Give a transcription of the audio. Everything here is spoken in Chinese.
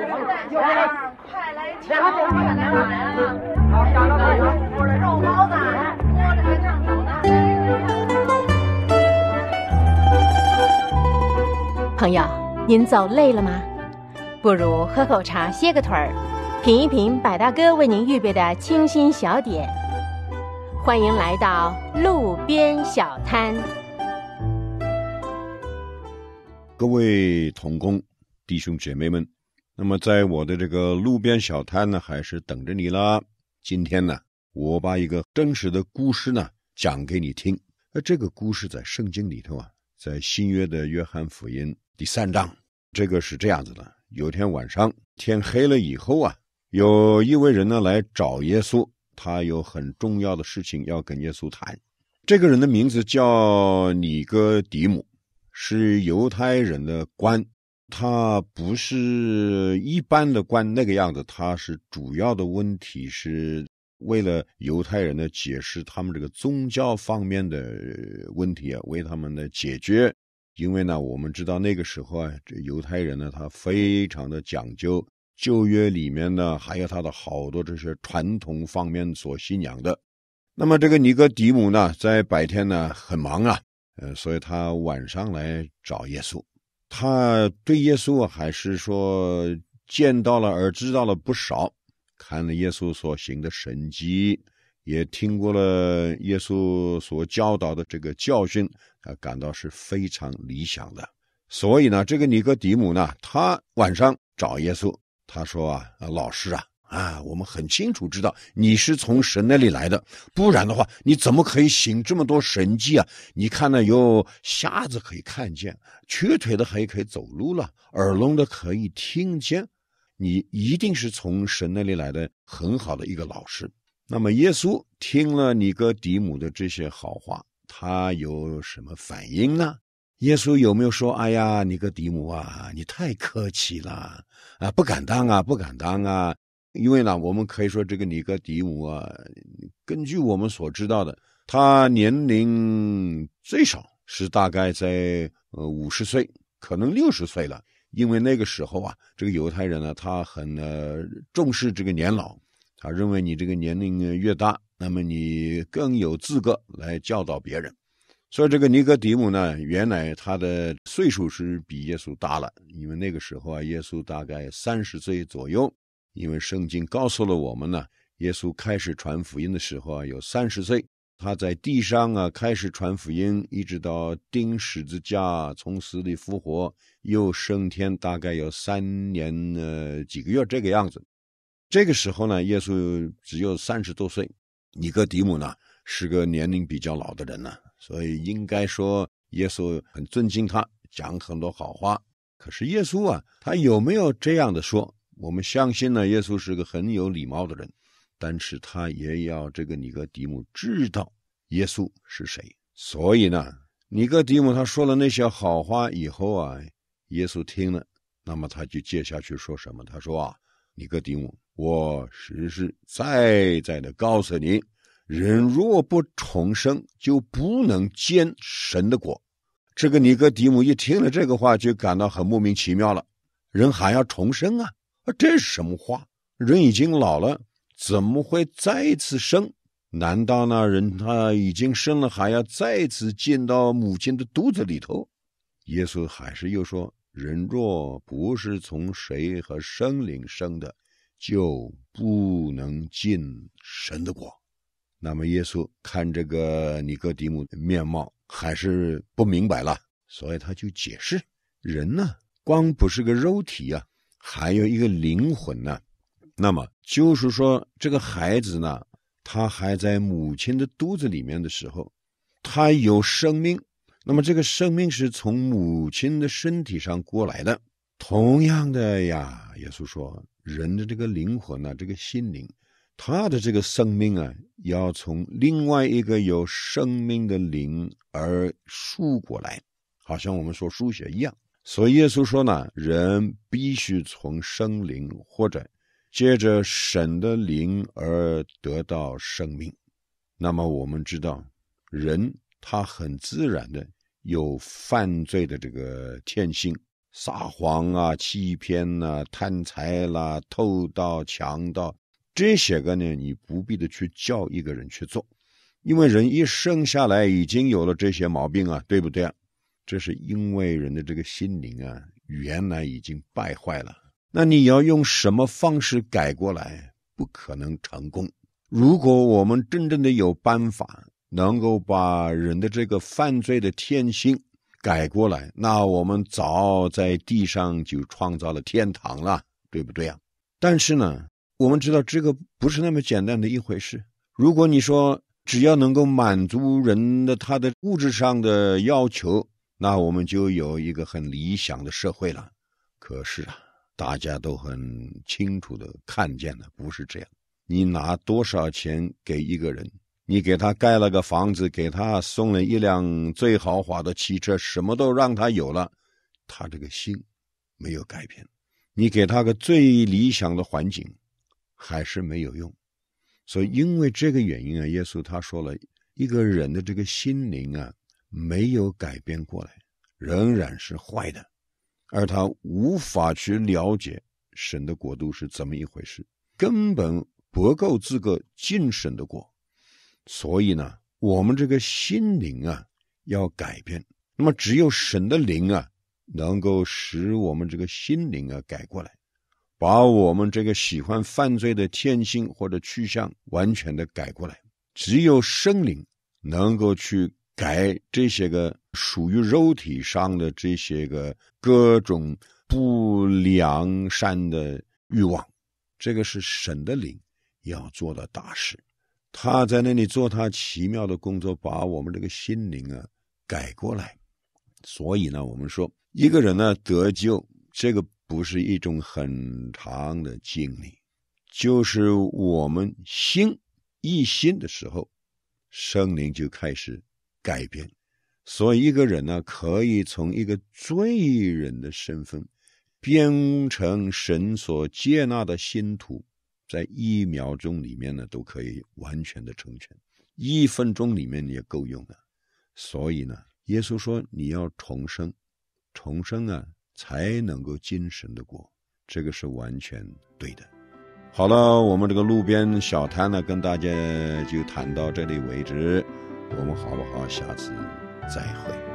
朋友快来瞧！快来买好，加肉包子。朋友，您走累了吗？不如喝口茶，歇个腿儿，品一品百大哥为您预备的清新小点。欢迎来到路边小摊。各位同工弟兄姐妹们。那么，在我的这个路边小摊呢，还是等着你啦。今天呢，我把一个真实的故事呢讲给你听。那这个故事在圣经里头啊，在新约的约翰福音第三章，这个是这样子的：有天晚上天黑了以后啊，有一位人呢来找耶稣，他有很重要的事情要跟耶稣谈。这个人的名字叫尼哥底母，是犹太人的官。他不是一般的官那个样子，他是主要的问题是为了犹太人的解释，他们这个宗教方面的问题啊，为他们的解决。因为呢，我们知道那个时候啊，这犹太人呢他非常的讲究旧约里面呢，还有他的好多这些传统方面所信仰的。那么这个尼哥底姆呢，在白天呢很忙啊，呃，所以他晚上来找耶稣。他对耶稣还是说见到了，而知道了不少，看了耶稣所行的神迹，也听过了耶稣所教导的这个教训，啊，感到是非常理想的。所以呢，这个尼哥底母呢，他晚上找耶稣，他说啊，老师啊。啊，我们很清楚知道你是从神那里来的，不然的话你怎么可以行这么多神迹啊？你看呢，有瞎子可以看见，瘸腿的还可以走路了，耳聋的可以听见，你一定是从神那里来的很好的一个老师。那么耶稣听了尼哥底母的这些好话，他有什么反应呢？耶稣有没有说：“哎呀，尼哥底母啊，你太客气了啊，不敢当啊，不敢当啊。”因为呢，我们可以说这个尼格迪姆啊，根据我们所知道的，他年龄最少是大概在呃五十岁，可能六十岁了。因为那个时候啊，这个犹太人呢，他很呃重视这个年老，他认为你这个年龄越大，那么你更有资格来教导别人。所以这个尼格迪姆呢，原来他的岁数是比耶稣大了，因为那个时候啊，耶稣大概三十岁左右。因为圣经告诉了我们呢，耶稣开始传福音的时候啊，有三十岁。他在地上啊开始传福音，一直到钉十字架，从死里复活，又升天，大概有三年呃几个月这个样子。这个时候呢，耶稣只有三十多岁，尼哥底母呢是个年龄比较老的人呢，所以应该说耶稣很尊敬他，讲很多好话。可是耶稣啊，他有没有这样的说？我们相信呢，耶稣是个很有礼貌的人，但是他也要这个尼哥底母知道耶稣是谁。所以呢，尼哥底母他说了那些好话以后啊，耶稣听了，那么他就接下去说什么？他说啊，尼哥底母，我实实在在的告诉你，人若不重生，就不能见神的果。这个尼哥底母一听了这个话，就感到很莫名其妙了。人还要重生啊？啊，这是什么话？人已经老了，怎么会再次生？难道那人他已经生了，还要再次进到母亲的肚子里头？耶稣还是又说：人若不是从谁和生灵生的，就不能进神的国。那么，耶稣看这个尼哥底母面貌还是不明白了，所以他就解释：人呢，光不是个肉体呀。还有一个灵魂呢，那么就是说，这个孩子呢，他还在母亲的肚子里面的时候，他有生命。那么这个生命是从母亲的身体上过来的。同样的呀，耶稣说，人的这个灵魂呢，这个心灵，他的这个生命啊，要从另外一个有生命的灵而输过来，好像我们说输血一样。所以耶稣说呢，人必须从圣灵或者借着神的灵而得到生命。那么我们知道，人他很自然的有犯罪的这个天性，撒谎啊、欺骗呐、贪财啦、偷盗、强盗这些个呢，你不必的去叫一个人去做，因为人一生下来已经有了这些毛病啊，对不对啊？这是因为人的这个心灵啊，原来已经败坏了。那你要用什么方式改过来？不可能成功。如果我们真正的有办法能够把人的这个犯罪的天性改过来，那我们早在地上就创造了天堂了，对不对啊？但是呢，我们知道这个不是那么简单的一回事。如果你说只要能够满足人的他的物质上的要求，那我们就有一个很理想的社会了，可是啊，大家都很清楚的看见了，不是这样。你拿多少钱给一个人，你给他盖了个房子，给他送了一辆最豪华的汽车，什么都让他有了，他这个心没有改变。你给他个最理想的环境，还是没有用。所以因为这个原因啊，耶稣他说了，一个人的这个心灵啊。没有改变过来，仍然是坏的，而他无法去了解神的国度是怎么一回事，根本不够资格进神的国。所以呢，我们这个心灵啊要改变，那么只有神的灵啊能够使我们这个心灵啊改过来，把我们这个喜欢犯罪的天性或者趋向完全的改过来。只有圣灵能够去。改这些个属于肉体上的这些个各种不良善的欲望，这个是神的灵要做的大事。他在那里做他奇妙的工作，把我们这个心灵啊改过来。所以呢，我们说一个人呢得救，这个不是一种很长的经历，就是我们心一心的时候，圣灵就开始。改变，所以一个人呢，可以从一个罪人的身份变成神所接纳的信徒，在一秒钟里面呢，都可以完全的成全，一分钟里面也够用了。所以呢，耶稣说你要重生，重生啊，才能够精神的过，这个是完全对的。好了，我们这个路边小摊呢，跟大家就谈到这里为止。我们好不好？下次再会。